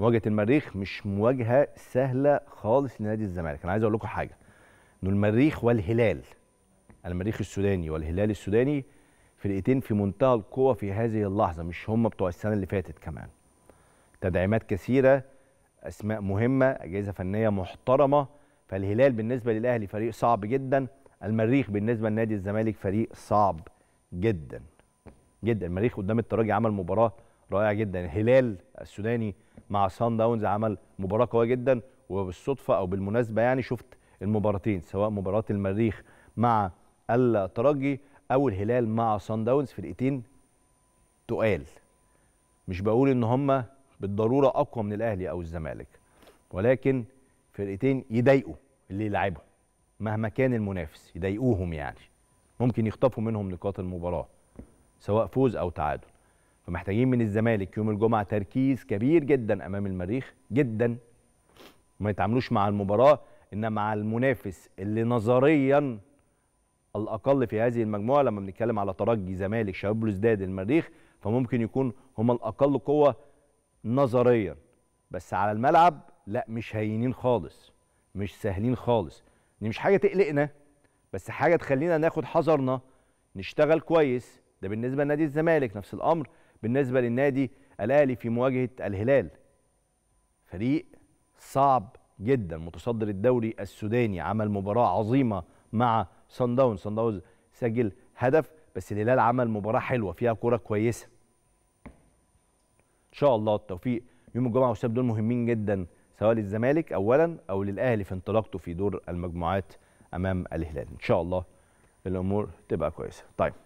مواجهه المريخ مش مواجهه سهله خالص لنادي الزمالك انا عايز اقول لكم حاجه انه المريخ والهلال المريخ السوداني والهلال السوداني فرقتين في منتهى القوه في هذه اللحظه مش هم بتوع السنه اللي فاتت كمان تدعيمات كثيره اسماء مهمه اجهزه فنيه محترمه فالهلال بالنسبه للاهلي فريق صعب جدا المريخ بالنسبه لنادي الزمالك فريق صعب جدا جدا المريخ قدام التراجي عمل مباراه رائع جدا الهلال السوداني مع سان داونز عمل مباراه قويه جدا وبالصدفه او بالمناسبه يعني شفت المباراتين سواء مباراه المريخ مع الترجي او الهلال مع سان داونز فرقتين تقال مش بقول ان هما بالضروره اقوى من الاهلي او الزمالك ولكن فرقتين يضايقوا اللي يلعبوا مهما كان المنافس يضايقوهم يعني ممكن يخطفوا منهم نقاط المباراه سواء فوز او تعادل فمحتاجين من الزمالك يوم الجمعه تركيز كبير جدا امام المريخ جدا ما يتعاملوش مع المباراه انما مع المنافس اللي نظريا الاقل في هذه المجموعه لما بنتكلم على ترجي زمالك شباب بلوزداد المريخ فممكن يكون هم الاقل قوه نظريا بس على الملعب لا مش هينين خالص مش سهلين خالص دي مش حاجه تقلقنا بس حاجه تخلينا ناخد حذرنا نشتغل كويس ده بالنسبه لنادي الزمالك نفس الامر بالنسبة للنادي الأهلي في مواجهة الهلال فريق صعب جدا متصدر الدوري السوداني عمل مباراة عظيمة مع سان داونز سان داونز سجل هدف بس الهلال عمل مباراة حلوة فيها كورة كويسة إن شاء الله التوفيق يوم الجمعة والسبت دول مهمين جدا سواء للزمالك أولا أو للأهلي في انطلاقته في دور المجموعات أمام الهلال إن شاء الله الأمور تبقى كويسة طيب